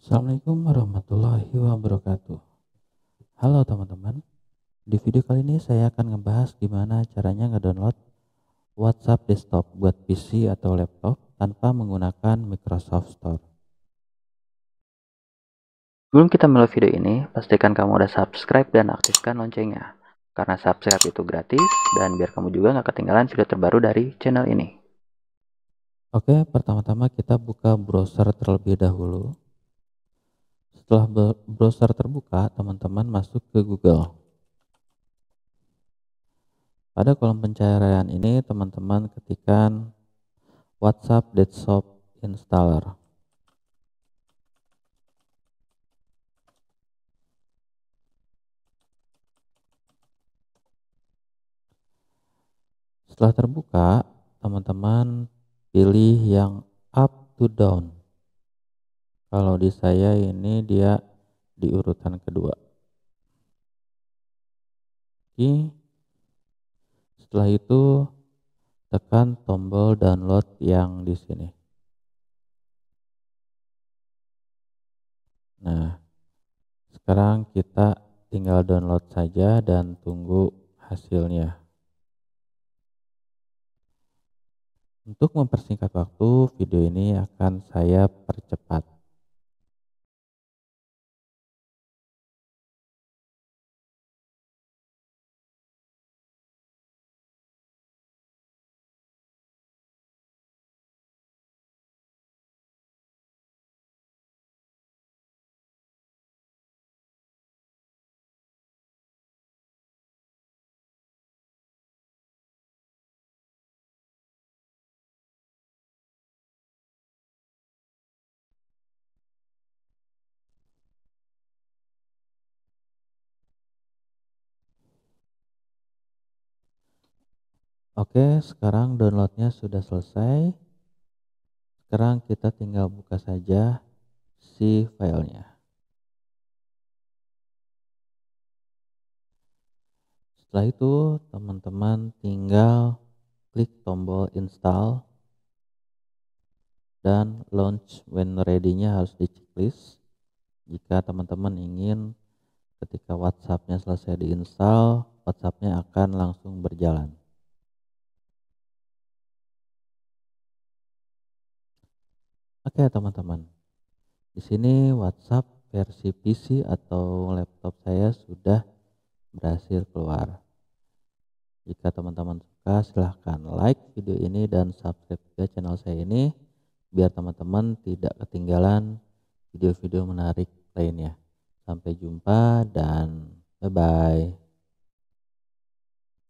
Assalamualaikum warahmatullahi wabarakatuh. Halo teman-teman. Di video kali ini saya akan ngebahas gimana caranya ngedownload WhatsApp desktop buat PC atau laptop tanpa menggunakan Microsoft Store. Sebelum kita mulai video ini, pastikan kamu udah subscribe dan aktifkan loncengnya. Karena subscribe itu gratis dan biar kamu juga nggak ketinggalan video terbaru dari channel ini. Oke, pertama-tama kita buka browser terlebih dahulu. Setelah browser terbuka, teman-teman masuk ke Google. Pada kolom pencarian ini, teman-teman ketikkan WhatsApp Desktop Installer. Setelah terbuka, teman-teman pilih yang up to down. Kalau di saya ini dia di urutan kedua. Oke. Setelah itu tekan tombol download yang di sini. Nah, sekarang kita tinggal download saja dan tunggu hasilnya. Untuk mempersingkat waktu, video ini akan saya percepat. Oke, sekarang downloadnya sudah selesai. Sekarang kita tinggal buka saja si filenya. Setelah itu, teman-teman tinggal klik tombol install dan launch when ready-nya harus di checklist. Jika teman-teman ingin ketika WhatsApp-nya selesai diinstal, WhatsApp-nya akan langsung berjalan. Oke teman-teman, di sini WhatsApp versi PC atau laptop saya sudah berhasil keluar. Jika teman-teman suka silahkan like video ini dan subscribe juga channel saya ini biar teman-teman tidak ketinggalan video-video menarik lainnya. Sampai jumpa dan bye-bye.